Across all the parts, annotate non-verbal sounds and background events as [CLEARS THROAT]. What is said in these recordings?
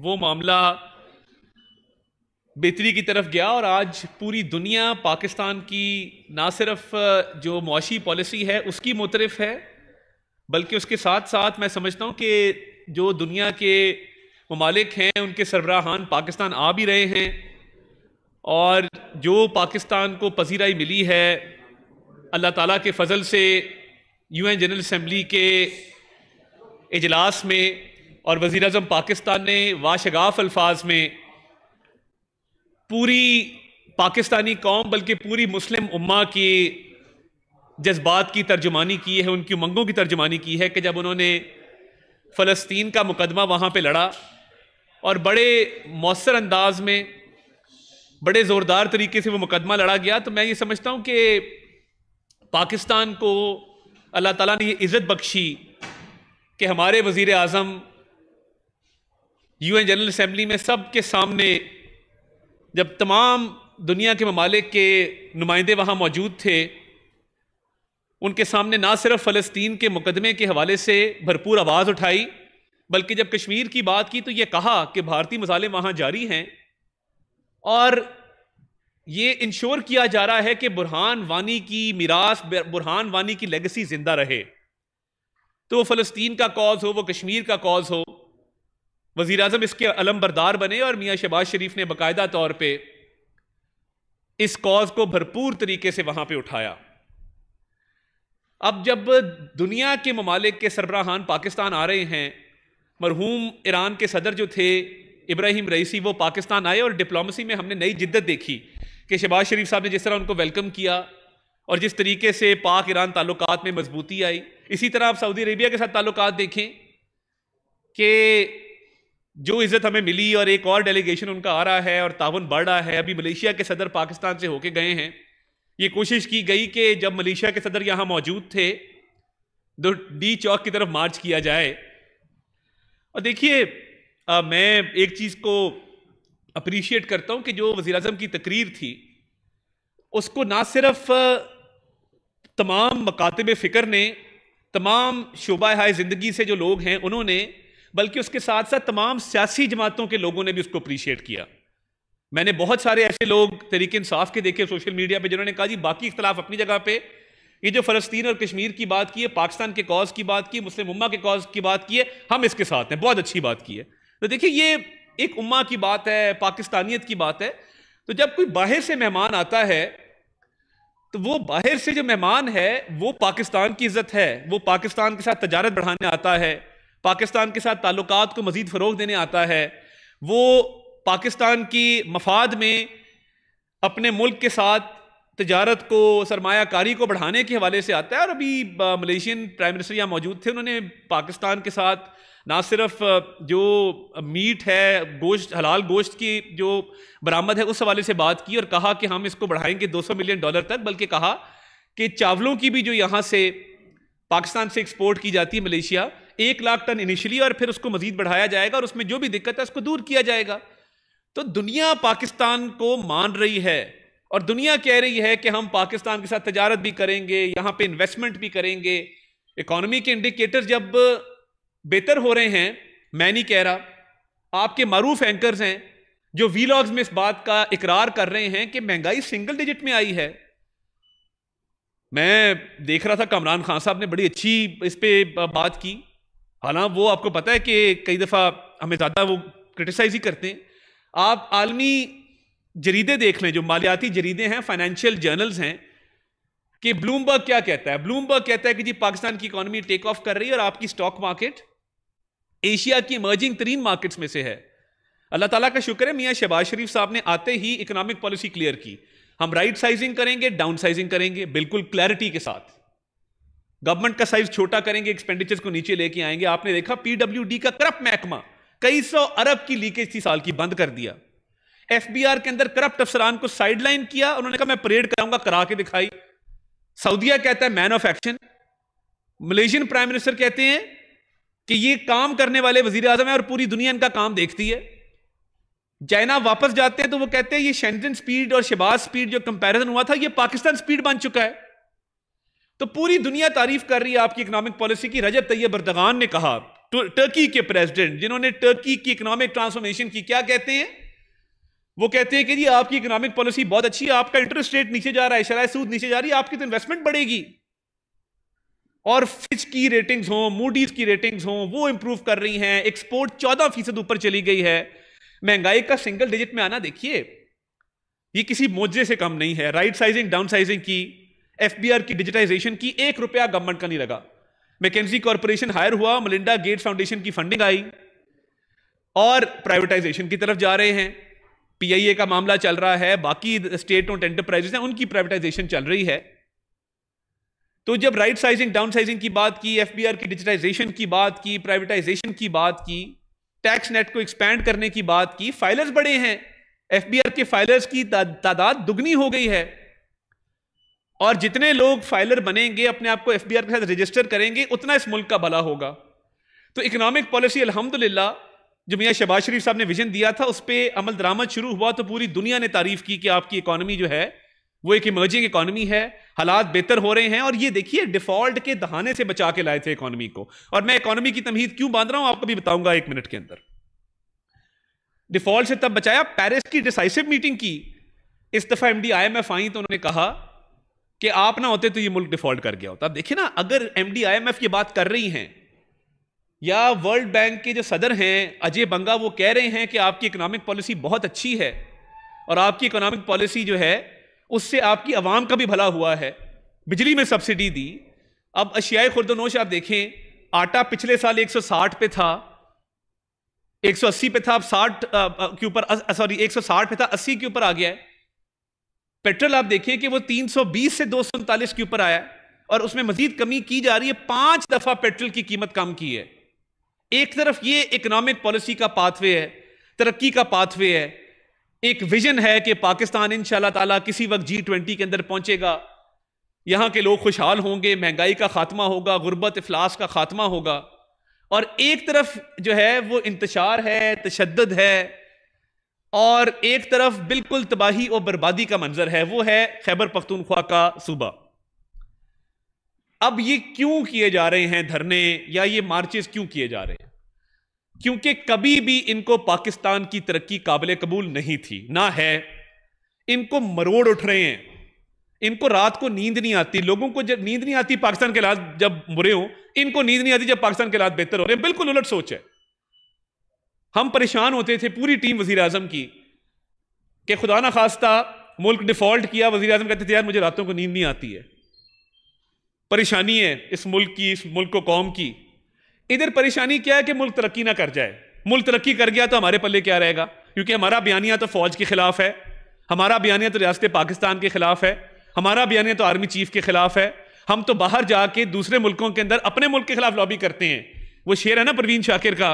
वो मामला बेहतरी की तरफ गया और आज पूरी दुनिया पाकिस्तान की ना सिर्फ जो मुशी पॉलिसी है उसकी मुतरफ है बल्कि उसके साथ साथ मैं समझता हूँ कि जो दुनिया के ममालिक हैं उनके सरबराहान पाकिस्तान आ भी रहे हैं और जो पाकिस्तान को पजीराई मिली है अल्लाह ताला के फजल से यूएन जनरल असम्बली के इजलास में और वज़ी अजम पाकिस्तान ने वाशगाफ अल्फाज में पूरी पाकिस्तानी कौम बल्कि पूरी मुस्लिम उम्मा की जज्बात की तर्जुमानी की है उनकी उमंगों की तर्जुमानी की है कि जब उन्होंने फ़लस्तीन का मुकदमा वहाँ पर लड़ा और बड़े मौसर अंदाज में बड़े ज़ोरदार तरीके से वो मुकदमा लड़ा गया तो मैं ये समझता हूँ कि पाकिस्तान को अल्लाह ताली ने यह इज़्ज़त बख्शी कि हमारे वज़ी अजम यूएन जनरल असम्बली में सब के सामने जब तमाम दुनिया के ममालिक के नुमाइंदे वहाँ मौजूद थे उनके सामने ना सिर्फ फ़लस्तीन के मुकदमे के हवाले से भरपूर आवाज़ उठाई बल्कि जब कश्मीर की बात की तो ये कहा कि भारतीय मसाले वहाँ जारी हैं और ये इंश्योर किया जा रहा है कि बुरहान वानी की मीरास बुरहान वानी की लेगेसी ज़िंदा रहे तो वो फ़लस्तीन का कॉज हो वो कश्मीर का कॉज हो वजीर अजम इसके अलमबरदार बने और मियाँ शहबाज शरीफ ने बाकायदा तौर पर इस कॉज को भरपूर तरीके से वहाँ पर उठाया अब जब दुनिया के ममालिक के सरबराहान पाकिस्तान आ रहे हैं मरहूम ईरान के सदर जो थे इब्राहिम रईसी वो पाकिस्तान आए और डिप्लोमेसी में हमने नई जिद्दत देखी कि शहबाज शरीफ साहब ने जिस तरह उनको वेलकम किया और जिस तरीके से पाक ईरान ताल्लुक में मजबूती आई इसी तरह आप सऊदी अरेबिया के साथ ताल्लुक देखें कि जो इज्जत हमें मिली और एक और डेलीगेशन उनका आ रहा है और तावन बढ़ रहा है अभी मलेशिया के सदर पाकिस्तान से होके गए हैं ये कोशिश की गई कि जब मलेशिया के सदर यहाँ मौजूद थे तो डी चौक की तरफ मार्च किया जाए और देखिए मैं एक चीज़ को अप्रिशिएट करता हूँ कि जो वज़ी अजम की तकरीर थी उसको ना सिर्फ तमाम मकातब फ़िक्र ने तमाम शोबा हाय ज़िंदगी से जो लोग हैं उन्होंने बल्कि उसके साथ साथ तमाम सियासी जमातों के लोगों ने भी उसको अप्रिशिएट किया मैंने बहुत सारे ऐसे लोग तरीके इंसाफ के देखे सोशल मीडिया पर जिन्होंने कहा जी बाकी इख्तलाफ अपनी जगह पर ये जो फलस्तीन और कश्मीर की बात की है पाकिस्तान के कॉज की बात की मुस्लिम उम्मा के कॉज की बात की है हम इसके साथ हैं बहुत अच्छी बात की है तो देखिए ये एक उम्मा की बात है पाकिस्तानियत की बात है तो जब कोई बाहर से मेहमान आता है तो वो बाहर से जो मेहमान है वो पाकिस्तान की इज्जत है वो पाकिस्तान के साथ तजारत बढ़ाने आता है पाकिस्तान के साथ ताल्लुक को मज़ीद फ़रोग देने आता है वो पाकिस्तान की मफाद में अपने मुल्क के साथ तजारत को सरमाकारी को बढ़ाने के हवाले से आता है और अभी मलेशियन प्राइम मिनिस्टर यहाँ मौजूद थे उन्होंने पाकिस्तान के साथ ना सिर्फ जो मीट है गोश्त हलाल गोश्त की जो बरामद है उस हवाले से बात की और कहा कि हम इसको बढ़ाएंगे 200 मिलियन डॉलर तक बल्कि कहा कि चावलों की भी जो यहाँ से पाकिस्तान से एक्सपोर्ट की जाती है मलेशिया एक लाख टन इनिशियली और फिर उसको मजीद बढ़ाया जाएगा और उसमें जो भी दिक्कत है उसको दूर किया जाएगा तो दुनिया पाकिस्तान को मान रही है और दुनिया कह रही है कि हम पाकिस्तान के साथ तजारत भी करेंगे यहां पे इन्वेस्टमेंट भी करेंगे इकोनॉमी के इंडिकेटर जब बेहतर हो रहे हैं मैं नहीं कह रहा आपके मरूफ एंकर्स हैं जो वीलॉग्स में इस बात का इकरार कर रहे हैं कि महंगाई सिंगल डिजिट में आई है मैं देख रहा था कमरान खान साहब ने बड़ी अच्छी इस पर बात की हालांकि वो आपको पता है कि कई दफ़ा हमें ज़्यादा वो क्रिटिसाइज ही करते हैं आप आलमी जरीदे देख लें जो मालियाती जरीदे हैं फाइनेंशियल जर्नल्स हैं कि ब्लूमबर्ग क्या कहता है ब्लूमबर्ग कहता है कि जी पाकिस्तान की इकोनॉमी टेक ऑफ कर रही है और आपकी स्टॉक मार्केट एशिया की इमर्जिंग तरीन मार्केट्स में से है अल्लाह ताला का शुक्र है मियाँ शहबाज शरीफ साहब ने आते ही इकोनॉमिक पॉलिसी क्लियर की हम राइट साइजिंग करेंगे डाउन साइजिंग करेंगे बिल्कुल क्लैरिटी के साथ गवर्नमेंट का साइज छोटा करेंगे एक्सपेंडिचर्स को नीचे लेके आएंगे आपने देखा पीडब्ल्यू का करप्ट महकमा कई सौ अरब की लीकेज थी साल की बंद कर दिया एफ के अंदर करप्ट अफसरान को साइडलाइन किया उन्होंने कहा मैं परेड कराऊंगा करा के दिखाई सऊदीया कहता है man of action Malaysian prime minister कहते हैं कि ये काम करने वाले वजीर आजम है और पूरी दुनिया इनका काम देखती है चाइना वापस जाते हैं तो वो कहते हैं ये शेंजन स्पीड और शिबाज स्पीड जो कंपैरिजन हुआ था ये पाकिस्तान स्पीड बन चुका है तो पूरी दुनिया तारीफ कर रही है आपकी इकोनॉमिक पॉलिसी की रजत तैयब अरदगान ने कहा टर्की तो के प्रेसिडेंट जिन्होंने टर्की की इकोनॉमिक ट्रांसफॉर्मेशन की क्या कहते हैं वो कहते हैं कि जी आपकी इकोनॉमिक पॉलिसी बहुत अच्छी है आपका इंटरेस्ट रेट नीचे जा रहा है शराय सूद नीचे जा रही है आपकी तो इन्वेस्टमेंट बढ़ेगी और फिच की रेटिंग्स हों मूडीज की रेटिंग्स हों वो इंप्रूव कर रही हैं एक्सपोर्ट चौदह फीसद ऊपर चली गई है महंगाई का सिंगल डिजिट में आना देखिए ये किसी मोजे से कम नहीं है राइट साइजिंग डाउन साइजिंग की एफ की डिजिटाइजेशन की एक रुपया गवर्नमेंट का नहीं लगा मैकेजी कॉरपोरेशन हायर हुआ मलिंडा गेट फाउंडेशन की फंडिंग आई और प्राइवेटाइजेशन की तरफ जा रहे हैं पीआईए का मामला चल रहा है बाकी स्टेट ओंट एंटरप्राइजेस हैं उनकी प्राइवेटाइजेशन चल रही है तो जब राइट साइजिंग डाउन साइजिंग की बात की एफ की डिजिटाइजेशन की बात की प्राइवेटाइजेशन की बात की टैक्स नेट को एक्सपैंड करने की बात की फाइलर्स बड़े हैं एफ के फाइलर्स की तादाद दुगनी हो गई है और जितने लोग फाइलर बनेंगे अपने आप को एफ के साथ रजिस्टर करेंगे उतना इस मुल्क का भला होगा तो इकोनॉमिक पॉलिसी अलहमदिल्ला जो मियाँ शबाज शरीफ साहब ने विजन दिया था उस पर अमल दरामद शुरू हुआ तो पूरी दुनिया ने तारीफ की कि आपकी इकॉनमी जो है वो एक इमर्जिंग इकॉनमी है हालात बेहतर हो रहे हैं और ये देखिए डिफॉल्ट के दहाने से बचा के लाए थे इकॉनमी को और मैं इकॉनमी की तमहीद क्यों बांध रहा हूं आपको भी बताऊंगा एक मिनट के अंदर डिफॉल्ट से तब बचाया पेरिस की डिसाइसिव मीटिंग की इस दफा एम एफ आई तो उन्होंने कहा कि आप ना होते तो ये मुल्क डिफॉल्ट कर गया होता देखिए ना अगर M D I M F की बात कर रही हैं या वर्ल्ड बैंक के जो सदर हैं अजय बंगा वो कह रहे हैं कि आपकी इकोनॉमिक पॉलिसी बहुत अच्छी है और आपकी इकोनॉमिक पॉलिसी जो है उससे आपकी आवाम का भी भला हुआ है बिजली में सब्सिडी दी अब अशियाई खुर्दनोश आप देखें आटा पिछले साल 160 पे था 180 पे था अब 60 के ऊपर सॉरी 160 पे था 80 के ऊपर आ गया है पेट्रोल आप देखिए कि वो 320 से दो के ऊपर आया है और उसमें मजीद कमी की जा रही है पांच दफा पेट्रोल की कीमत कम की है एक तरफ ये इकोनॉमिक पॉलिसी का पाथवे है तरक्की का पाथवे है एक विजन है कि पाकिस्तान इन ताला किसी वक्त जी ट्वेंटी के अंदर पहुंचेगा यहाँ के लोग खुशहाल होंगे महंगाई का खात्मा होगा गुर्बत अफलास का खात्मा होगा और एक तरफ जो है वो इंतशार है तशद है और एक तरफ बिल्कुल तबाही और बर्बादी का मंजर है वो है खैबर पख्तूनख्वा का सूबा अब ये क्यों किए जा रहे हैं धरने या ये मार्चेस क्यों किए जा रहे हैं क्योंकि कभी भी इनको पाकिस्तान की तरक्की काबिल कबूल नहीं थी ना है इनको मरोड़ उठ रहे हैं इनको रात को नींद नहीं आती लोगों को जब नींद नहीं आती पाकिस्तान के हालात जब बुरे हो इनको नींद नहीं आती जब पाकिस्तान के हालात बेहतर हो रहे हैं बिल्कुल उलट सोच है हम परेशान होते थे पूरी टीम वजीर अजम की कि खुदा ना खास्ता मुल्क डिफॉल्ट किया वजी अजम कहते थे यार मुझे रातों को नींद नहीं आती है परेशानी है इस मुल्क की इस मुल्क को कौम की इधर परेशानी क्या है कि मुल्क तरक्की ना कर जाए मुल्क तरक्की कर गया तो हमारे पल्ले क्या रहेगा क्योंकि हमारा बयानिया तो फौज के खिलाफ है हमारा बयानिया तो रियासत पाकिस्तान के खिलाफ है हमारा बयानिया तो आर्मी चीफ के खिलाफ है हम तो बाहर जाके दूसरे मुल्कों के अंदर अपने मुल्क के खिलाफ लॉबी करते हैं वो शेर है ना प्रवीण शाकिर का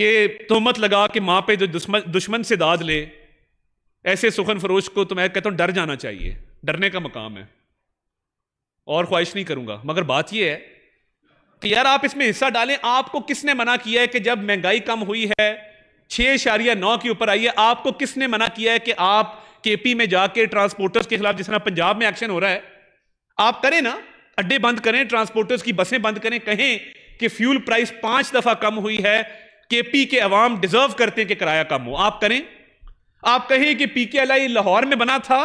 कि तोहमत लगा कि माँ पे जो दुश्मन दुश्मन से दाद ले ऐसे सुखन फरोश को तो मैं कहता हूँ डर जाना चाहिए डरने का मकाम है और ख्वाहिश नहीं करूँगा मगर बात यह है कि यार आप इसमें हिस्सा डालें आपको किसने मना किया है कि जब महंगाई कम हुई है छः इशारिया नौ के ऊपर आई है आपको किसने मना किया है कि आप के पी में जाके ट्रांसपोर्टर्स के खिलाफ जिस तरह पंजाब में एक्शन हो रहा है आप करें ना अड्डे बंद करें ट्रांसपोर्टर्स की बसें बंद करें कहें कि फ्यूल प्राइस पांच दफा कम हुई है के पी के अवाम डिजर्व करते हैं कि किराया कम हो आप करें आप कहें कि पी के अलाई लाहौर में बना था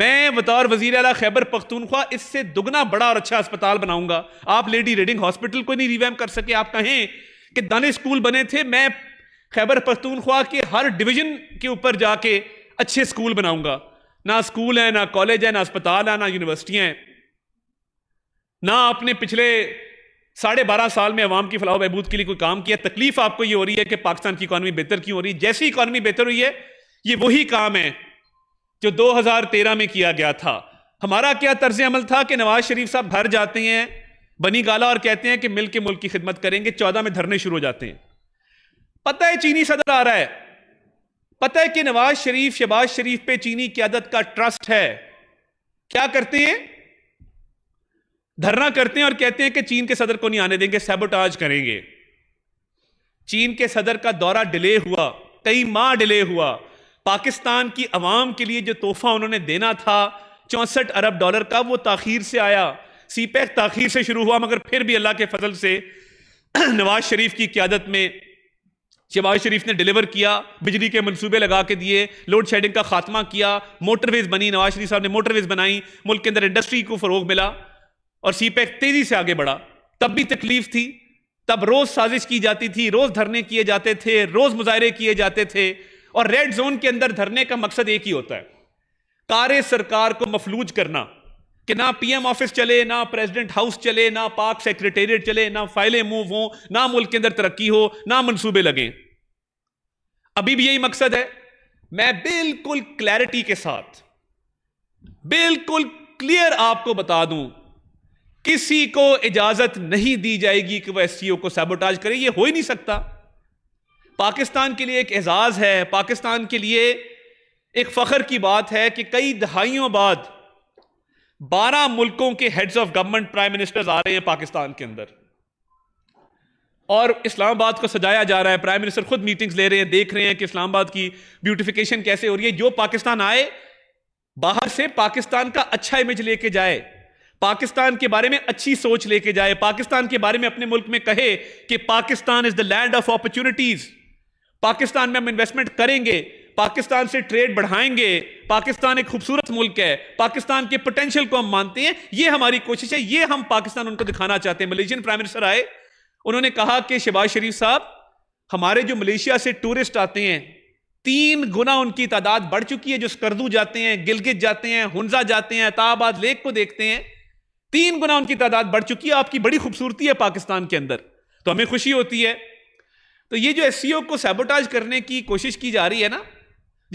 मैं बतौर वजीर अला खैबर पख्तूनख्वा इससे दुगना बड़ा और अच्छा अस्पताल बनाऊंगा आप लेडी रेडिंग हॉस्पिटल को नहीं रिवैम कर सके आप कहें कि दन स्कूल बने थे मैं खैबर पख्तूनख्वा के हर डिवीजन के ऊपर जाके अच्छे स्कूल बनाऊंगा ना स्कूल है ना कॉलेज है ना अस्पताल है ना यूनिवर्सिटियां हैं ना आपने पिछले साढ़े बारह साल में अवाम की फलाह बहबूद के लिए कोई काम किया तकलीफ आपको ये हो रही है कि पाकिस्तान की इकानमी बेहतर क्यों हो रही है जैसी इकानमी बेहतर हुई है ये वही काम है जो 2013 में किया गया था हमारा क्या तर्ज अमल था कि नवाज शरीफ साहब घर जाते हैं बनी गाला और कहते हैं कि मिल के मुल्क की खिदमत करेंगे चौदह में धरने शुरू हो जाते हैं पता है चीनी सदर आ रहा है पता है कि नवाज शरीफ शहबाज शरीफ पे चीनी क्यादत का ट्रस्ट है क्या करते हैं धरना करते हैं और कहते हैं कि चीन के सदर को नहीं आने देंगे सैबोटाज करेंगे चीन के सदर का दौरा डिले हुआ कई माह डिले हुआ पाकिस्तान की आवाम के लिए जो तोहफा उन्होंने देना था चौंसठ अरब डॉलर का वो ताखीर से आया सी पैक ताखीर से शुरू हुआ मगर फिर भी अल्लाह के फजल से [CLEARS THROAT] नवाज शरीफ की क्यादत में शहबाज शरीफ ने डिलीवर किया बिजली के मंसूबे लगा के दिए लोड शेडिंग का खात्मा किया मोटरवेज बनी नवाज शरीफ साहब ने मोटरवेज बनाई मुल्क के अंदर इंडस्ट्री को फ़रोग मिला और सीपैक तेजी से आगे बढ़ा तब भी तकलीफ थी तब रोज साजिश की जाती थी रोज धरने किए जाते थे रोज मुजाहरे किए जाते थे और रेड जोन के अंदर धरने का मकसद एक ही होता है कारे सरकार को मफलूज करना कि ना पीएम ऑफिस चले ना प्रेसिडेंट हाउस चले ना पार्क सेक्रेटेरिएट चले ना फाइलें मूव हों ना मुल्क के अंदर तरक्की हो ना मंसूबे लगें अभी भी यही मकसद है मैं बिल्कुल क्लैरिटी के साथ बिल्कुल क्लियर आपको बता दूं किसी को इजाजत नहीं दी जाएगी कि वह एस को सैबोटाज करे यह हो ही नहीं सकता पाकिस्तान के लिए एक एजाज है पाकिस्तान के लिए एक फख्र की बात है कि कई दहाइयों बाद बारह मुल्कों के heads of government prime ministers आ रहे हैं पाकिस्तान के अंदर और इस्लामाबाद को सजाया जा रहा है प्राइम मिनिस्टर खुद मीटिंग्स ले रहे हैं देख रहे हैं कि इस्लामाबाद की ब्यूटिफिकेशन कैसे हो रही है जो पाकिस्तान आए बाहर से पाकिस्तान का अच्छा इमेज लेके जाए पाकिस्तान के बारे में अच्छी सोच लेके जाए पाकिस्तान के बारे में अपने मुल्क में कहे कि Pakistan is the land of opportunities Pakistan में हम इन्वेस्टमेंट करेंगे पाकिस्तान से ट्रेड बढ़ाएंगे पाकिस्तान एक खूबसूरत मुल्क है पाकिस्तान के पोटेंशियल को हम मानते हैं यह हमारी कोशिश है ये हम पाकिस्तान उनको दिखाना चाहते हैं मलेशियन प्राइम मिनिस्टर आए उन्होंने कहा कि शिबाज शरीफ साहब हमारे जो मलेशिया से टूरिस्ट आते हैं तीन गुना उनकी तादाद बढ़ चुकी है जो स्कर्दू जाते हैं गिलगित जाते हैं हुंजा जाते हैं ताबाद लेक को देखते हैं तीन गुना उनकी तादाद बढ़ चुकी है आपकी बड़ी खूबसूरती है पाकिस्तान के अंदर तो हमें खुशी होती है तो ये जो एस को सैबोटाज करने की कोशिश की जा रही है ना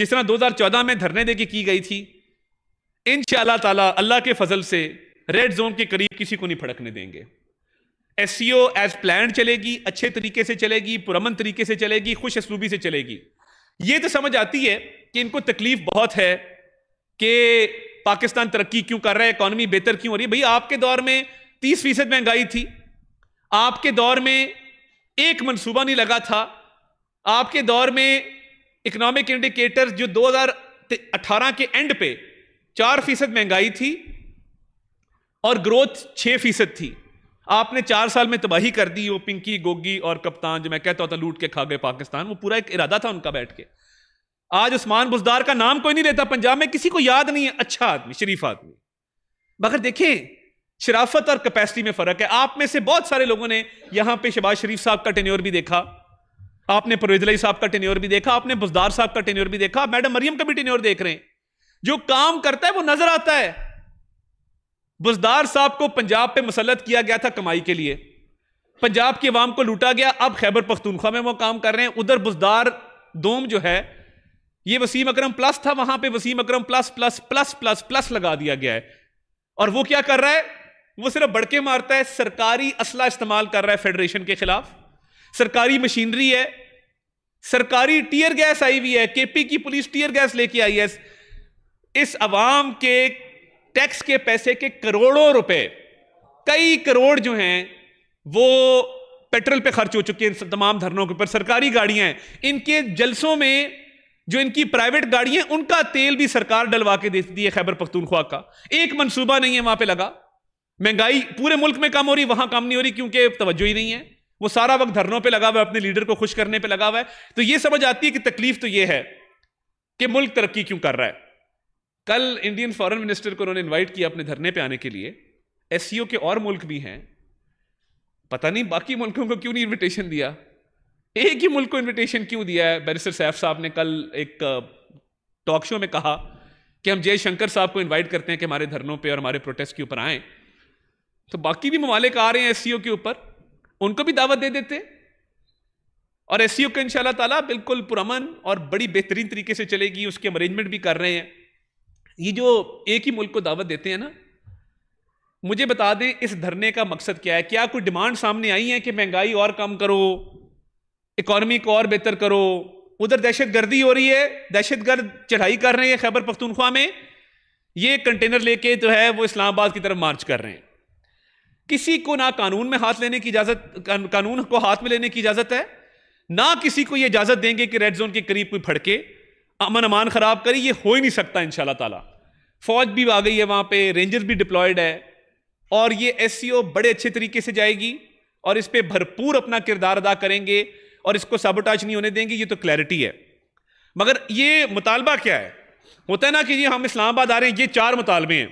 जिस तरह 2014 में धरने देके की गई थी इन ताला अल्लाह के फजल से रेड जोन के करीब किसी को नहीं फड़कने देंगे S C O as plan चलेगी अच्छे तरीके से चलेगी पुरमन तरीके से चलेगी खुश असलूबी से चलेगी ये तो समझ आती है कि इनको तकलीफ बहुत है कि पाकिस्तान तरक्की क्यों कर रहा है इकोनॉमी बेहतर क्यों हो रही है भाई आपके दौर में तीस फीसद महंगाई थी आपके दौर में एक मंसूबा नहीं लगा था आपके दौर में इकोनॉमिक इंडिकेटर्स जो 2018 के एंड पे चार फीसद महंगाई थी और ग्रोथ छः फीसद थी आपने चार साल में तबाही कर दी वो पिंकी गोगी और कप्तान जो मैं कहता होता लूट के खा गए पाकिस्तान वो पूरा एक इरादा था उनका बैठ के आज उस्मान बुजदार का नाम कोई नहीं लेता पंजाब में किसी को याद नहीं है अच्छा आदमी शरीफ आदमी मगर देखें शराफत और कैपेसिटी में फ़र्क है आप में से बहुत सारे लोगों ने यहाँ पे शहबाज शरीफ साहब का टेन्योर भी देखा आपने परवेजलाई साहब का टेन्योर भी देखा आपने बुजदार साहब का टेन्योर भी देखा मैडम मरियम का भी टेन्योर देख रहे हैं जो काम करता है वो नजर आता है बुजदार साहब को पंजाब पे मुसलत किया गया था कमाई के लिए पंजाब की आवाम को लूटा गया अब खैबर पख्तूनख्वा में वो काम कर रहे हैं उधर बुजदार दोम जो है ये वसीम अकरम प्लस था वहां पे Wasim Akram plus plus plus plus plus लगा दिया गया है और वो क्या कर रहा है वो सिर्फ बड़के मारता है सरकारी असला इस्तेमाल कर रहा है फेडरेशन के खिलाफ सरकारी मशीनरी है सरकारी टीयर गैस आई हुई है केपी की पुलिस टीयर गैस लेके आई है इस अवाम के टैक्स के पैसे के करोड़ों रुपए कई करोड़ जो हैं वो पेट्रोल पे खर्च हो चुके हैं तमाम धरनों के ऊपर सरकारी गाड़ियां हैं इनके जलसों में जो इनकी प्राइवेट गाड़ियां उनका तेल भी सरकार डलवा के देती है खैबर पख्तूनख्वा का एक मंसूबा नहीं है वहां पे लगा महंगाई पूरे मुल्क में कम हो रही वहां कम नहीं हो रही क्योंकि तवज्जो ही नहीं है वो सारा वक्त धरनों पे लगा हुआ है अपने लीडर को खुश करने पे लगा हुआ है तो ये समझ आती है कि तकलीफ तो ये है कि मुल्क तरक्की क्यों कर रहा है कल इंडियन फॉरेन मिनिस्टर को उन्होंने इन्वाइट किया अपने धरने पे आने के लिए एस e के और मुल्क भी हैं पता नहीं बाकी मुल्कों को क्यों नहीं इन्विटेशन दिया एक ही मुल्क को इन्विटेशन क्यों दिया है बैरिस्टर सैफ साहब ने कल एक टॉक शो में कहा कि हम जयशंकर साहब को इनवाइट करते हैं कि हमारे धरनों पे और हमारे प्रोटेस्ट के ऊपर आएँ तो बाकी भी ममालिक आ रहे हैं एस e के ऊपर उनको भी दावत दे देते और एस का इन ताला बिल्कुल पुरमन और बड़ी बेहतरीन तरीके से चलेगी उसके अरेंजमेंट भी कर रहे हैं ये जो एक ही मुल्क को दावत देते हैं ना मुझे बता दें इस धरने का मकसद क्या है क्या कोई डिमांड सामने आई है कि महंगाई और कम करो इकॉनमी को और बेहतर करो उधर दहशत गर्दी हो रही है दहशत गर्द चढ़ाई कर रहे हैं खैबर पख्तूनख्वा में ये कंटेनर लेके जो है वो इस्लामाबाद की तरफ मार्च कर रहे हैं किसी को ना कानून में हाथ लेने की इजाज़त कानून को हाथ में लेने की इजाज़त है ना किसी को ये इजाज़त देंगे कि रेड जोन के करीब कोई फड़के अमन अमान ख़राब करे ये हो ही नहीं सकता इन ताला फौज भी आ गई है वहाँ पे रेंजर भी डिप्लॉयड है और ये एस बड़े अच्छे तरीके से जाएगी और इस पर भरपूर अपना किरदार अदा करेंगे और इसको सबोटाज नहीं होने देंगे ये तो क्लैरिटी है मगर ये मुतालबा क्या है होता है ना कि ये हम इस्लामाबाद आ रहे हैं ये चार मुतालबे हैं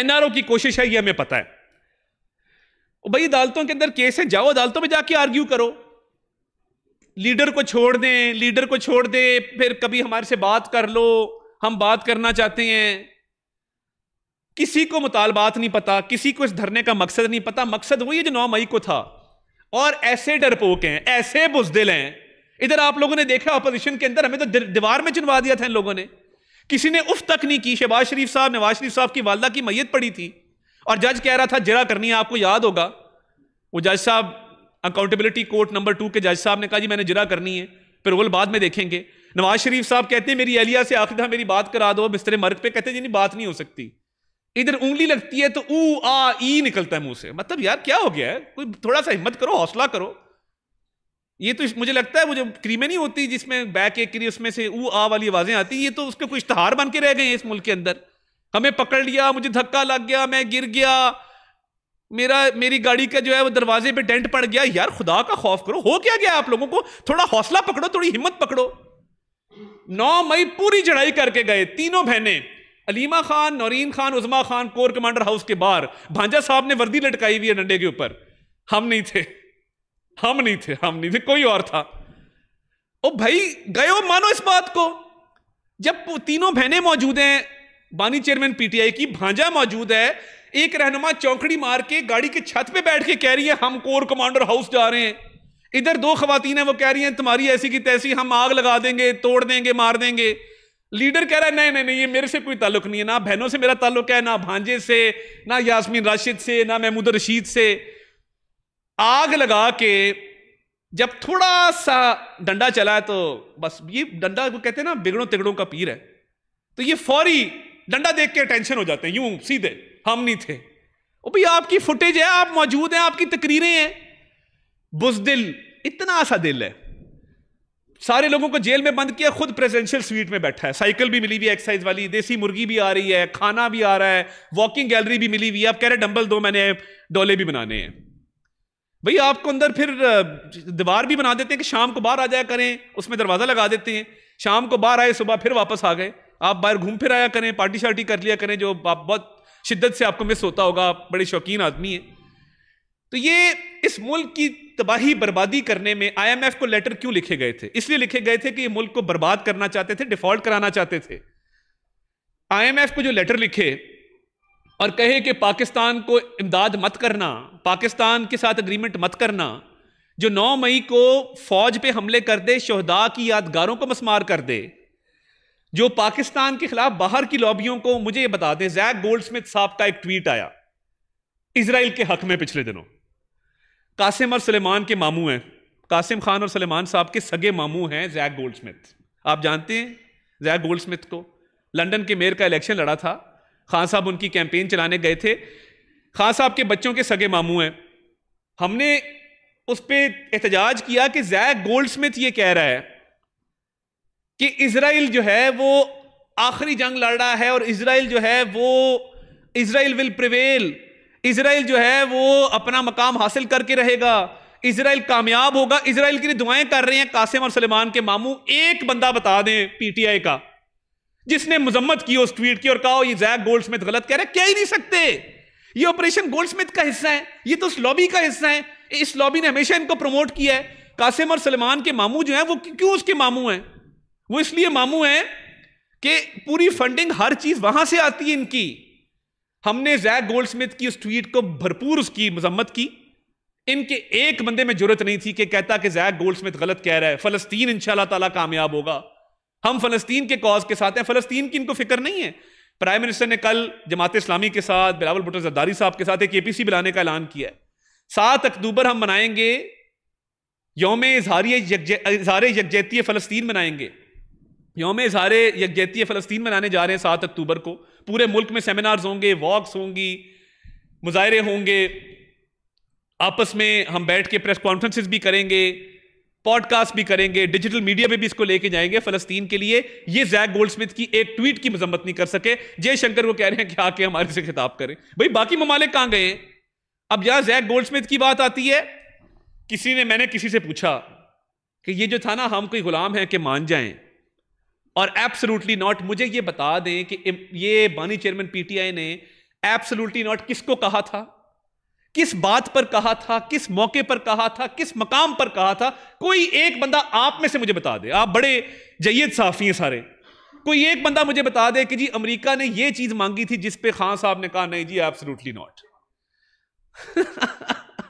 एनआरओ की कोशिश है ये हमें पता है भाई अदालतों के अंदर केस है जाओ अदालतों में जाके आर्ग्यू करो लीडर को छोड़ दें लीडर को छोड़ दें फिर कभी हमारे से बात कर लो हम बात करना चाहते हैं किसी को मुतालबात नहीं पता किसी को इस धरने का मकसद नहीं पता मकसद वही है जो नौ मई को था और ऐसे डरपोक हैं ऐसे बुजदिल हैं इधर आप लोगों ने देखा अपोजिशन के अंदर हमें तो दीवार में चुनवा दिया था इन लोगों ने किसी ने उफ तक नहीं की शहबाज शरीफ साहब नवाज शरीफ साहब की वालदा की मैयत पड़ी थी और जज कह रहा था जरा करनी है आपको याद होगा वो जज साहब अकाउंटेबिलिटी कोर्ट नंबर टू के जज साहब ने कहा जी मैंने जरा करनी है फिर वो बाद में देखेंगे नवाज शरीफ साहब कहते हैं मेरी अलिया से आखिर मेरी बात करा दो बिस्तरे मर्ग पे कहते हैं जी नहीं बात नहीं हो सकती इधर उंगली लगती है तो ऊ आ ई निकलता है मुंह से मतलब यार क्या हो गया है कोई थोड़ा सा हिम्मत करो हौसला करो ये तो मुझे लगता है मुझे क्रीमें नहीं होती जिसमें बैक एक क्री उसमें से ऊ आ वाली आवाज़ें आती ये तो उसके कोई इश्तहार बन के रह गए हैं इस मुल्क के अंदर हमें पकड़ लिया मुझे धक्का लग गया मैं गिर गया मेरा मेरी गाड़ी का जो है वो दरवाजे पे डेंट पड़ गया यार खुदा का खौफ करो हो क्या गया आप लोगों को थोड़ा हौसला पकड़ो थोड़ी हिम्मत पकड़ो नौ मई पूरी चढ़ाई करके गए तीनों बहनें Aleema Khan Noreen Khan Uzma Khan corps commander house के बाहर भांजा साहब ने वर्दी लटकाई हुई है डंडे के ऊपर हम नहीं थे हम नहीं थे हम नहीं थे कोई और था ओ भाई गए हो मानो इस बात को जब तीनों बहनें मौजूद हैं बानी चेयरमैन पीटीआई की भांजा मौजूद है एक रहनुमा चौकड़ी मार के गाड़ी के छत पे बैठ के कह रही है हम कोर कमांडर हाउस जा रहे हैं इधर दो खातन हैं वो कह रही हैं तुम्हारी ऐसी की तैसी हम आग लगा देंगे तोड़ देंगे मार देंगे लीडर कह रहा है नहीं नहीं नहीं ये मेरे से कोई ताल्लुक नहीं है ना बहनों से मेरा ताल्लुक है ना भांजे से ना यासमीन राशिद से ना महमूद रशीद से आग लगा के जब थोड़ा सा डंडा चला है तो बस ये डंडा को कहते हैं ना बिगड़ों तिगड़ों का पीर है तो ये फौरी डंडा देख के टेंशन हो जाते हैं यूं सीधे हम नहीं थे ओ भाई आपकी फुटेज है आप मौजूद हैं आपकी तकरीरें हैं बुजदिल इतना सा दिल है सारे लोगों को जेल में बंद किया खुद प्रेजेंशियल स्वीट में बैठा है साइकिल भी मिली हुई है एक्सरसाइज वाली देसी मुर्गी भी आ रही है खाना भी आ रहा है वॉकिंग गैलरी भी मिली हुई है आप कह रहे डंबल दो मैंने डोले भी बनाने हैं भाई आपको अंदर फिर दीवार भी बना देते हैं कि शाम को बाहर आ जाया करें उसमें दरवाज़ा लगा देते हैं शाम को बाहर आए सुबह फिर वापस आ गए आप बाहर घूम फिर आया करें पार्टी शार्टी कर लिया करें जो आप बहुत शिद्दत से आपको मिस होता होगा आप बड़े शौकीन आदमी हैं तो ये इस मुल्क की तबाही बर्बादी करने में आईएमएफ को लेटर क्यों लिखे गए थे इसलिए लिखे गए थे कि ये मुल्क को बर्बाद करना चाहते थे डिफॉल्ट कराना चाहते थे आईएमएफ को जो लेटर लिखे और कहे कि पाकिस्तान को इमदाद मत करना पाकिस्तान के साथ अग्रीमेंट मत करना जो 9 मई को फौज पे हमले कर दे शहदा की यादगारों को मसमार कर दे जो पाकिस्तान के खिलाफ बाहर की लॉबियों को मुझे ये बता दें जैक गोल्ड साहब का एक ट्वीट आया इसराइल के हक में पिछले दिनों कासिम और सलेमान के मामू हैं कासिम खान और सलेमान साहब के सगे मामू हैं जैक गोल्ड स्मिथ आप जानते हैं जैक गोल्ड स्मिथ को लंदन के मेयर का इलेक्शन लड़ा था खान साहब उनकी कैंपेन चलाने गए थे खान साहब के बच्चों के सगे मामू हैं हमने उस पर एहतजाज किया कि जैक गोल्ड स्मिथ ये कह रहा है कि इसराइल जो है वो आखिरी जंग लड़ रहा है और इसराइल जो है वो इसराइल विल प्रिवेल इसराइल जो है वो अपना मकाम हासिल करके रहेगा इसराइल कामयाब होगा इसराइल के लिए दुआएं कर रहे हैं कासिम और सलेमान के मामू एक बंदा बता दें पीटीआई का जिसने मजम्मत की उस ट्वीट की और कहा ये जैक गोल्ड स्मिथ गलत कह रहे कह ही नहीं सकते ये ऑपरेशन गोल्ड स्मिथ का हिस्सा है ये तो उस लॉबी का हिस्सा है इस लॉबी ने हमेशा इनको प्रमोट किया है कासिम और सलेमान के मामू जो है वो क्यों उसके मामू हैं वो इसलिए मामू हैं कि पूरी फंडिंग हर चीज वहां से आती है इनकी हमने जैक स्मिथ की उस ट्वीट को भरपूर उसकी मजम्मत की इनके एक बंदे में जरूरत नहीं थी कि कहता कि जैक स्मिथ गलत कह रहा है फलस्तीन इंशाला तला कामयाब होगा हम फलस्तीन के कॉज के साथ हैं फलस्तीन की इनको फिक्र नहीं है प्राइम मिनिस्टर ने कल जमात इस्लामी के साथ बिलावल भुट्टो जद्दारी साहब के साथ एक एपीसी बुलाने का ऐलान किया है सात अक्टूबर हम मनाएंगे योम इजहार यकजहती फ़लस्तीन मनाएंगे योम इजहार यकजहती फ़लस्तीन मनाने जा रहे हैं सात अक्टूबर को पूरे मुल्क में सेमिनार्स होंगे वॉक्स होंगी मुजाहरे होंगे आपस में हम बैठ के प्रेस कॉन्फ्रेंसिस भी करेंगे पॉडकास्ट भी करेंगे डिजिटल मीडिया पे भी इसको लेके जाएंगे फलस्तीन के लिए ये जैक गोल्ड स्मिथ की एक ट्वीट की मजम्मत नहीं कर सके जयशंकर वो कह रहे हैं कि आके हमारे से खिताब करें भाई बाकी ममालिक कहाँ गए हैं अब यहाँ जैक गोल्ड स्मिथ की बात आती है किसी ने मैंने किसी से पूछा कि ये जो था ना हम कोई गुलाम है कि मान जाएं और एब्सोल्युटली नॉट मुझे ये बता दें कि ये बानी चेयरमैन पीटीआई ने एब्सोल्युटली नॉट किसको कहा था किस बात पर कहा था किस मौके पर कहा था किस मकाम पर कहा था कोई एक बंदा आप में से मुझे बता दे आप बड़े जयद साफ़ी हैं सारे कोई एक बंदा मुझे बता दे कि जी अमेरिका ने यह चीज मांगी थी जिस पे खान साहब ने कहा नहीं जी एब्सोल्युटली नॉट [LAUGHS]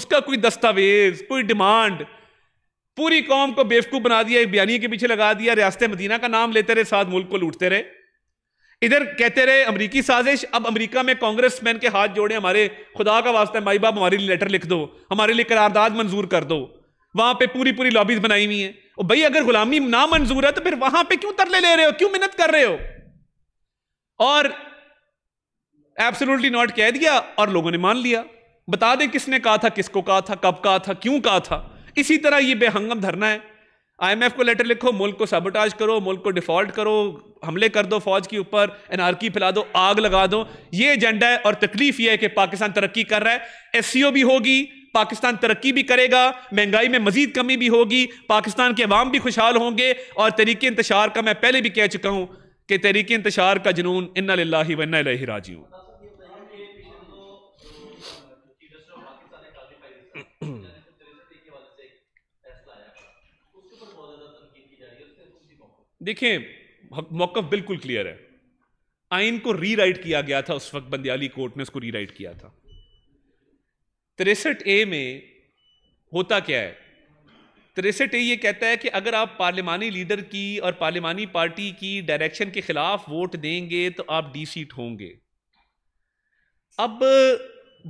उसका कोई दस्तावेज कोई डिमांड पूरी कौम को बेवकूफ़ बना दिया एक बयानी के पीछे लगा दिया रियासत मदीना का नाम लेते रहे साथ मुल्क को लूटते रहे इधर कहते रहे अमरीकी साजिश अब अमरीका में कांग्रेस मैन के हाथ जोड़े हमारे खुदा का वास्ता माई बाप हमारे लिए लेटर लिख दो हमारे लिए करारदाद मंजूर कर दो वहां पे पूरी पूरी लॉबीज बनाई हुई है और भाई अगर गुलामी ना मंजूर है तो फिर वहां पे क्यों तरले ले रहे हो क्यों मेहनत कर रहे हो और एब्सोल्युटली नॉट कह दिया और लोगों ने मान लिया बता दे किसने कहा था किसको कहा था कब कहा था क्यों कहा था इसी तरह ये बेहंगम धरना है आईएमएफ को लेटर लिखो मुल्क को सबोटाज करो मुल्क को डिफॉल्ट करो हमले कर दो फौज के ऊपर एनआरकी फैला दो आग लगा दो ये एजेंडा है और तकलीफ ये है कि पाकिस्तान तरक्की कर रहा है एस भी होगी पाकिस्तान तरक्की भी करेगा महंगाई में मजीद कमी भी होगी पाकिस्तान के अवाम भी खुशहाल होंगे और तरीके इंतशार का मैं पहले भी कह चुका हूँ कि तरीके इंतशार का जुनून इन्ना ही वन्ना राजी हूँ देखिए मौका बिल्कुल क्लियर है आइन को रीराइट किया गया था उस वक्त बंदियाली कोर्ट ने उसको रीराइट किया था तिरसठ ए में होता क्या है तिरसठ ए ये कहता है कि अगर आप पार्लियामानी लीडर की और पार्लिमानी पार्टी की डायरेक्शन के खिलाफ वोट देंगे तो आप डी सीट होंगे अब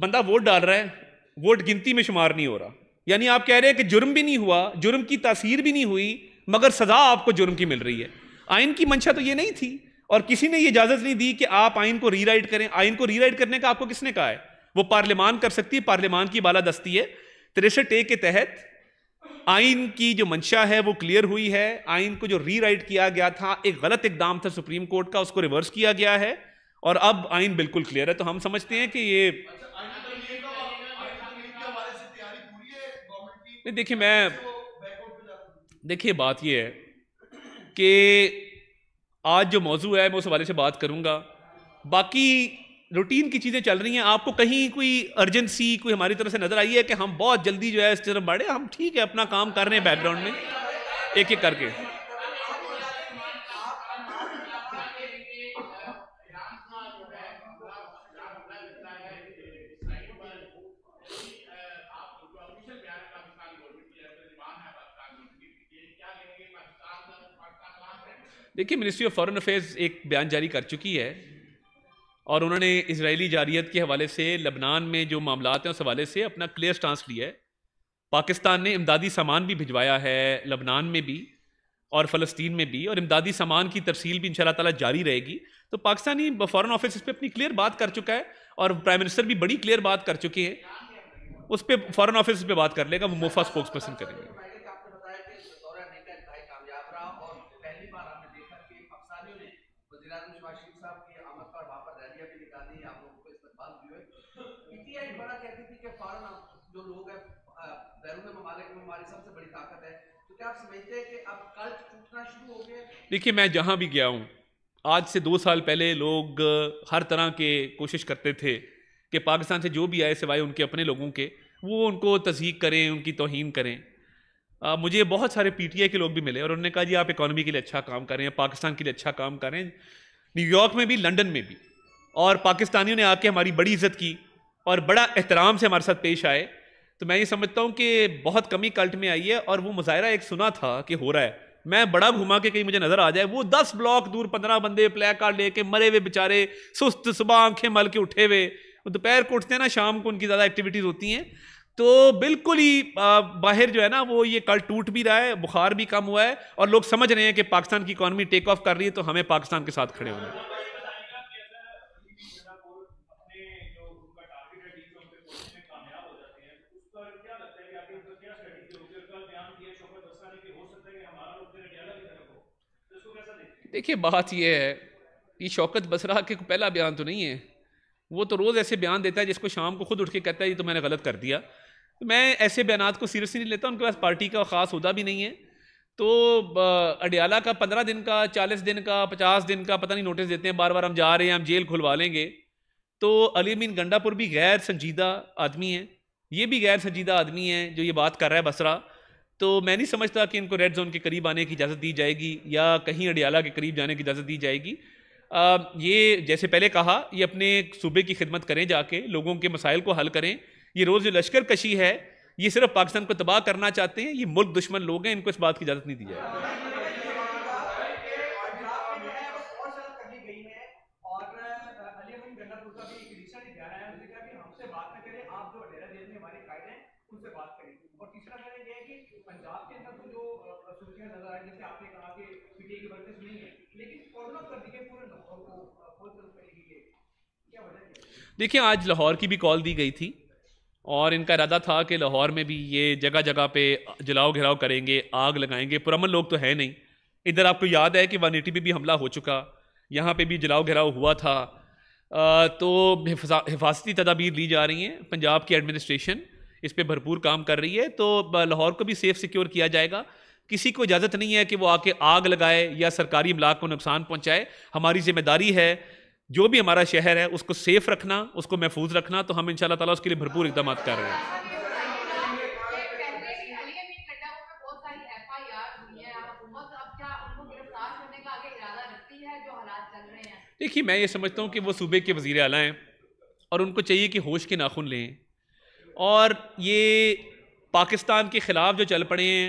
बंदा वोट डाल रहा है वोट गिनती में शुमार नहीं हो रहा यानी आप कह रहे हैं कि जुर्म भी नहीं हुआ जुर्म की तासीर भी नहीं हुई मगर सज़ा आपको जुर्म की मिल रही है आइन की मंशा तो ये नहीं थी और किसी ने ये इजाज़त नहीं दी कि आप आइन को रीराइट करें आइन को रीराइट करने का आपको किसने कहा है वो पार्लियमान कर सकती है पार्लियमान की बाला दस्ती है तिरसठ ए के तहत आइन की जो मंशा है वो क्लियर हुई है आइन को जो रीराइट किया गया था एक गलत इकदाम था सुप्रीम कोर्ट का उसको रिवर्स किया गया है और अब आइन बिल्कुल क्लियर है तो हम समझते हैं कि ये अच्छा, तो- तो नहीं देखिए मैं तो देखिए बात यह है कि आज जो मौजू है मैं उस हवाले से बात करूँगा बाकी रूटीन की चीज़ें चल रही हैं आपको कहीं कोई अर्जेंसी कोई हमारी तरफ से नज़र आई है कि हम बहुत जल्दी जो है इस तरफ बढ़े हम ठीक है अपना काम कर रहे हैं बैकग्राउंड में एक एक करके देखिए मिनिस्ट्री ऑफ फॉरेन अफेयर्स एक बयान जारी कर चुकी है और उन्होंने इसराइली जारियत के हवाले से लबनान में जो मामला हैं उस हवाले से अपना क्लियर स्टांस लिया है पाकिस्तान ने इमदादी सामान भी भिजवाया है लबनान में भी और फ़लस्तीन में भी और इमदादी सामान की तफसील भी इन ताला जारी रहेगी तो पाकिस्तानी फॉरन ऑफिस इस पर अपनी क्लियर बात कर चुका है और प्राइम मिनिस्टर भी बड़ी क्लियर बात कर चुके हैं उस पर फॉरन ऑफिस पर बात कर लेगा वो मुफा स्पोक्स पर्सन करेंगे जो लोग हैं बैरून ममालिक में हमारी सबसे बड़ी ताकत है तो क्या आप समझते हैं कि अब कल्ट टूटना शुरू हो गया देखिए मैं जहाँ भी गया हूँ आज से दो साल पहले लोग हर तरह के कोशिश करते थे कि पाकिस्तान से जो भी आए सिवाय उनके अपने लोगों के वो उनको तस्दीक करें उनकी तोहन करें आ, मुझे बहुत सारे पीटीआई के लोग भी मिले और उन्होंने कहा जी आप इकानमी के लिए अच्छा काम करें पाकिस्तान के लिए अच्छा काम करें न्यूयॉर्क में भी लंदन में भी और पाकिस्तानियों ने आके हमारी बड़ी इज्जत की और बड़ा एहतराम से हमारे साथ पेश आए तो मैं ये समझता हूँ कि बहुत कमी कल्ट में आई है और वो मुजाहरा एक सुना था कि हो रहा है मैं बड़ा घुमा के कहीं मुझे नजर आ जाए वो दस ब्लॉक दूर पंद्रह बंदे प्ले कार्ड लेके मरे हुए बेचारे सुस्त सुबह आंखें मल के उठे हुए दोपहर को उठते हैं ना शाम को उनकी ज़्यादा एक्टिविटीज़ होती हैं तो बिल्कुल ही बाहर जो है ना वो ये कल टूट भी रहा है बुखार भी कम हुआ है और लोग समझ रहे हैं कि पाकिस्तान की इकानमी टेक ऑफ कर रही है तो हमें पाकिस्तान के साथ खड़े होना है देखिए बात यह है ये शौकत बसरा के पहला बयान तो नहीं है वो तो रोज़ ऐसे बयान देता है जिसको शाम को खुद उठ के कहता है ये तो मैंने गलत कर दिया तो मैं ऐसे बयानात को सीरियसली नहीं लेता उनके पास पार्टी का ख़ास होदा भी नहीं है तो अडयाला का पंद्रह दिन का चालीस दिन का पचास दिन का पता नहीं नोटिस देते हैं बार बार हम जा रहे हैं हम जेल खुलवा लेंगे तो अली मीन गंडापुर भी गैर संजीदा आदमी है ये भी गैर संजीदा आदमी है जो ये बात कर रहा है बसरा तो मैं नहीं समझता कि इनको रेड जोन के करीब आने की इजाज़त दी जाएगी या कहीं अडियाला के करीब जाने की इजाज़त दी जाएगी आ, ये जैसे पहले कहा ये अपने सूबे की खिदमत करें जाके लोगों के मसाइल को हल करें ये रोज़ जो लश्कर कशी है ये सिर्फ पाकिस्तान को तबाह करना चाहते हैं ये मुल्क दुश्मन लोग हैं इनको इस बात की इजाज़त नहीं दी जाएगी क्लियर नजर आया जैसे आपने कहा कि पीटीए की नहीं है लेकिन कर पूरे लाहौर को क्या वजह देखिए आज लाहौर की भी कॉल दी गई थी और इनका इरादा था कि लाहौर में भी ये जगह जगह पे जलाओ घिराव करेंगे आग लगाएंगे पुरमन लोग तो है नहीं इधर आपको याद है कि वन एटी पे भी हमला हो चुका यहाँ पे भी जलाओ घिराव हुआ था आ, तो हिफाजती तदाबीर ली जा रही हैं पंजाब की एडमिनिस्ट्रेशन इस पर भरपूर काम कर रही है तो लाहौर को भी सेफ़ सिक्योर किया जाएगा किसी को इजाज़त नहीं है कि वो आके आग लगाए या सरकारी इमलाक को नुकसान पहुँचाए हमारी जिम्मेदारी है जो भी हमारा शहर है उसको सेफ रखना उसको महफूज रखना तो हम इन ताला उसके लिए भरपूर इकदाम कर रहे हैं देखिए मैं ये समझता हूँ कि वो सूबे के वज़ी अला हैं और उनको चाहिए कि होश के नाखून लें और ये पाकिस्तान के ख़िलाफ़ जो चल पड़े हैं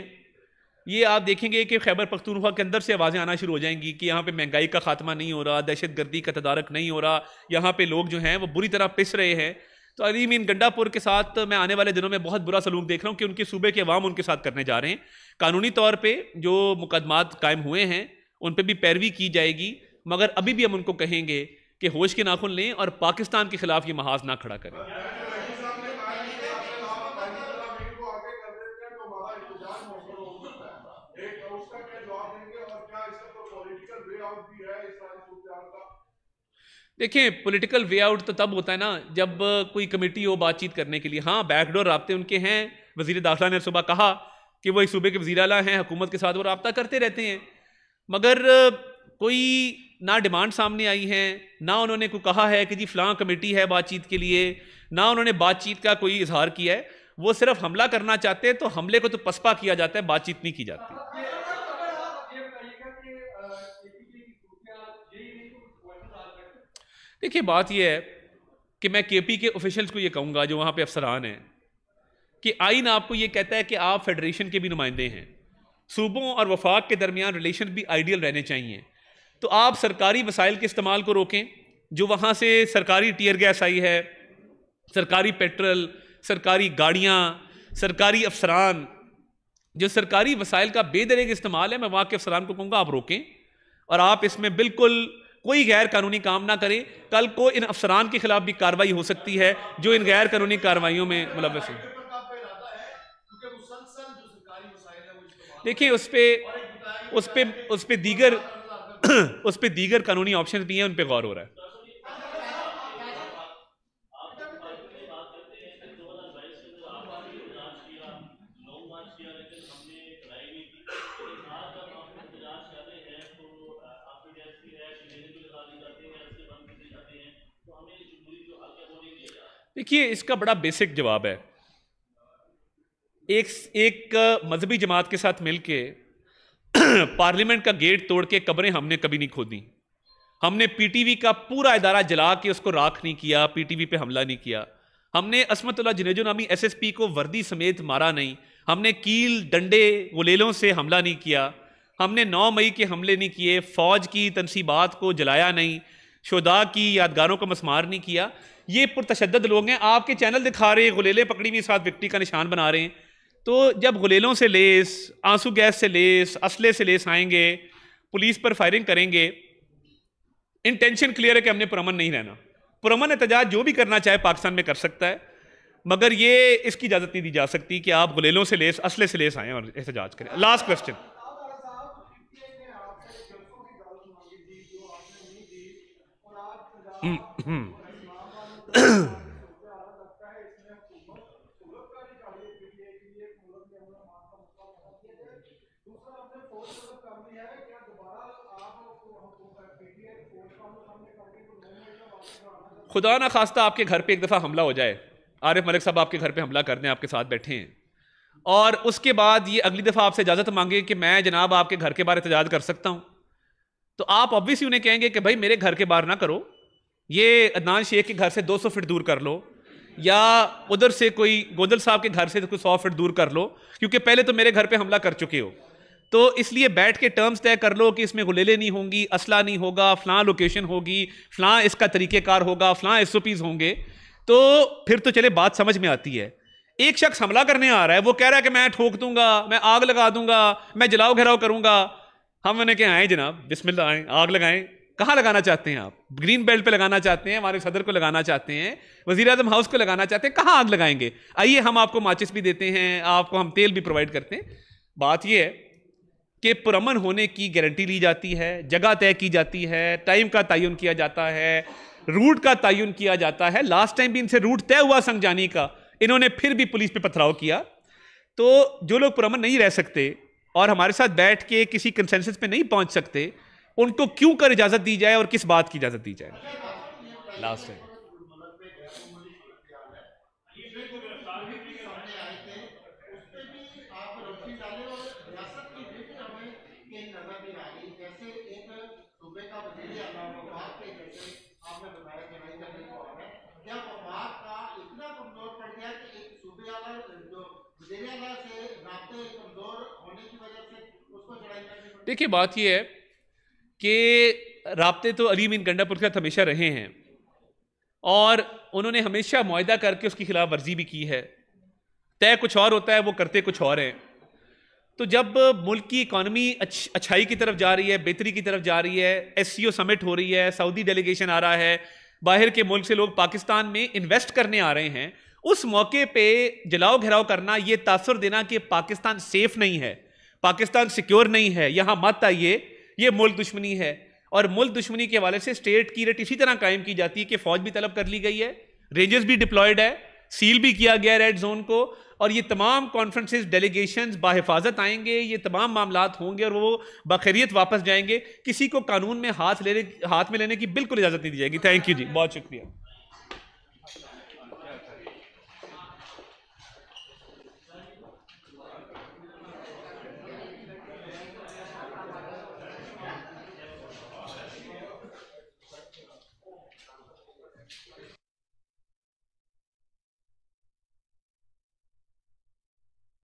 ये आप देखेंगे कि खैबर पख्तूनख्वा के अंदर से आवाज़ें आना शुरू हो जाएंगी कि यहाँ पे महंगाई का खात्मा नहीं हो रहा दहशत गर्दी का तदारक नहीं हो रहा यहाँ पे लोग जो हैं वो बुरी तरह पिस रहे हैं तो अली मीन गंडापुर के साथ मैं आने वाले दिनों में बहुत बुरा सलूक देख रहा हूँ कि उनके सूबे के अवाम उनके साथ करने जा रहे हैं कानूनी तौर पर जो मुकदमात कायम हुए हैं उन पर भी पैरवी की जाएगी मगर अभी भी हम उनको कहेंगे कि होश के नाखुन लें और पाकिस्तान के ख़िलाफ़ ये महाज ना खड़ा करें देखें पॉलिटिकल वे आउट तो तब होता है ना जब कोई कमेटी हो बातचीत करने के लिए हाँ बैकडोर रबते उनके हैं वजीर दाखिला ने सुबह कहा कि वो इस सूबे के वजी अला हैं हुकूमत के साथ वो रबता करते रहते हैं मगर कोई ना डिमांड सामने आई है ना उन्होंने को कहा है कि जी फ़लाँ कमेटी है बातचीत के लिए ना उन्होंने बातचीत का कोई इजहार किया है वो सिर्फ हमला करना चाहते हैं तो हमले को तो पसपा किया जाता है बातचीत नहीं की जाती देखिए बात यह है कि मैं केपी के ऑफिशियल्स को ये कहूँगा जो वहाँ पे अफसरान हैं कि आइन आपको ये कहता है कि आप फेडरेशन के भी नुमाइंदे हैं सूबों और वफाक के दरमियान रिलेशन भी आइडियल रहने चाहिए तो आप सरकारी वसाइल के इस्तेमाल को रोकें जो वहाँ से सरकारी टीयर गैस आई है सरकारी पेट्रोल सरकारी गाड़ियाँ सरकारी अफसरान जो सरकारी वसाइल का बेदरेग इस्तेमाल है मैं वहाँ के अफसरान को कहूँगा आप रोकें और आप इसमें बिल्कुल कोई गैर कानूनी काम ना करें कल को इन अफसरान के खिलाफ भी कार्रवाई हो सकती है जो इन गैर कानूनी कार्रवाइयों में मुलवस हैं देखिए उस पर उस पर उस पर दीगर [CLEARS THROAT] उस पर दीगर कानूनी ऑप्शन भी हैं उन पर गौर हो रहा है देखिए इसका बड़ा बेसिक जवाब है एक एक मजहबी जमात के साथ मिलके [CLEARS THROAT] पार्लियामेंट का गेट तोड़ के कब्रें हमने कभी नहीं खोदी हमने पीटीवी का पूरा इदारा जला के उसको राख नहीं किया पीटीवी पे हमला नहीं किया हमने असमतुल्ला जुनेजो नामी एसएसपी को वर्दी समेत मारा नहीं हमने कील डंडे वलेलों से हमला नहीं किया हमने 9 मई के हमले नहीं किए फौज की तनसीबात को जलाया नहीं शुदा की यादगारों का मसमार नहीं किया ये पुरतशद लोग हैं आपके चैनल दिखा रहे हैं गुलेले पकड़ी हुई साथ विक्ट्री का निशान बना रहे हैं तो जब गुलेलों से लेस आंसू गैस से लेस असले से लेस आएंगे पुलिस पर फायरिंग करेंगे इंटेंशन क्लियर है कि हमने पुरमन नहीं रहना पुरमन एहतजाज जो भी करना चाहे पाकिस्तान में कर सकता है मगर ये इसकी इजाज़त नहीं दी जा सकती कि आप गुलेलों से लेस असले से लेस आएँ और एहतजाज करें लास्ट क्वेश्चन [CLEARS THROAT] खुदा ना खास्ता आपके घर पे एक दफ़ा हमला हो जाए आरिफ मलिक साहब आपके घर पे हमला कर दें आपके साथ बैठे हैं और उसके बाद ये अगली दफ़ा आपसे इजाज़त मांगे कि मैं जनाब आपके घर के बाहर एहतजाज कर सकता हूँ तो आप ऑब्वियसली उन्हें कहेंगे कि भाई मेरे घर के बाहर ना करो ये अदनान शेख के घर से 200 फीट दूर कर लो या उधर से कोई गोदल साहब के घर से कोई सौ फीट दूर कर लो क्योंकि पहले तो मेरे घर पर हमला कर चुके हो तो इसलिए बैठ के टर्म्स तय कर लो कि इसमें गुलेले नहीं होंगी असला नहीं होगा फ़लाँ लोकेशन होगी फ़लाँ इसका तरीक़ेकार होगा फ़लाँ एस होंगे तो फिर तो चले बात समझ में आती है एक शख्स हमला करने आ रहा है वो कह रहा है कि मैं ठोक दूंगा मैं आग लगा दूंगा मैं जलाओ घेराव करूंगा हमने कहा आए जनाब बिस्मिल्लाह आए आग लगाएं कहाँ लगाना चाहते हैं आप ग्रीन बेल्ट पे लगाना चाहते हैं हमारे सदर को लगाना चाहते हैं वजीर अजम हाउस को लगाना चाहते हैं कहाँ आग लगाएंगे आइए हम आपको माचिस भी देते हैं आपको हम तेल भी प्रोवाइड करते हैं बात यह है कि पुरमन होने की गारंटी ली जाती है जगह तय की जाती है टाइम का तयन किया जाता है रूट का तयन किया जाता है लास्ट टाइम भी इनसे रूट तय हुआ जानी का इन्होंने फिर भी पुलिस पे पथराव किया तो जो लोग पुरमन नहीं रह सकते और हमारे साथ बैठ के किसी कंसेंसस पे नहीं पहुंच सकते उनको क्यों कर इजाजत दी जाए और किस बात की इजाजत दी जाए लास्ट है देखिए बात यह है कि रबते तो अलीम गंडापुर के साथ हमेशा रहे हैं और उन्होंने हमेशा माहा करके उसकी खिलाफ वर्जी भी की है तय कुछ और होता है वो करते कुछ और हैं तो जब मुल्क की इकानमी अच्छ, अच्छाई की तरफ जा रही है बेहतरी की तरफ जा रही है एस सी ओ समिट हो रही है सऊदी डेलीगेशन आ रहा है बाहर के मुल्क से लोग पाकिस्तान में इन्वेस्ट करने आ रहे हैं उस मौके पे जलाओ घेराव करना ये तासर देना कि पाकिस्तान सेफ नहीं है पाकिस्तान सिक्योर नहीं है यहाँ मत आइए ये मुल्क दुश्मनी है और मुल्क दुश्मनी के हवाले से स्टेट की रेट इसी तरह कायम की जाती है कि फौज भी तलब कर ली गई है रेंजर्स भी डिप्लॉयड है सील भी किया गया रेड जोन को और ये तमाम कॉन्फ्रेंसेस डेलीगेशन बाहिफाजत आएंगे ये तमाम मामला होंगे और वो बखैरियत वापस जाएंगे किसी को कानून में हाथ लेने हाथ में लेने की बिल्कुल इजाज़त नहीं दी जाएगी थैंक यू जी बहुत शुक्रिया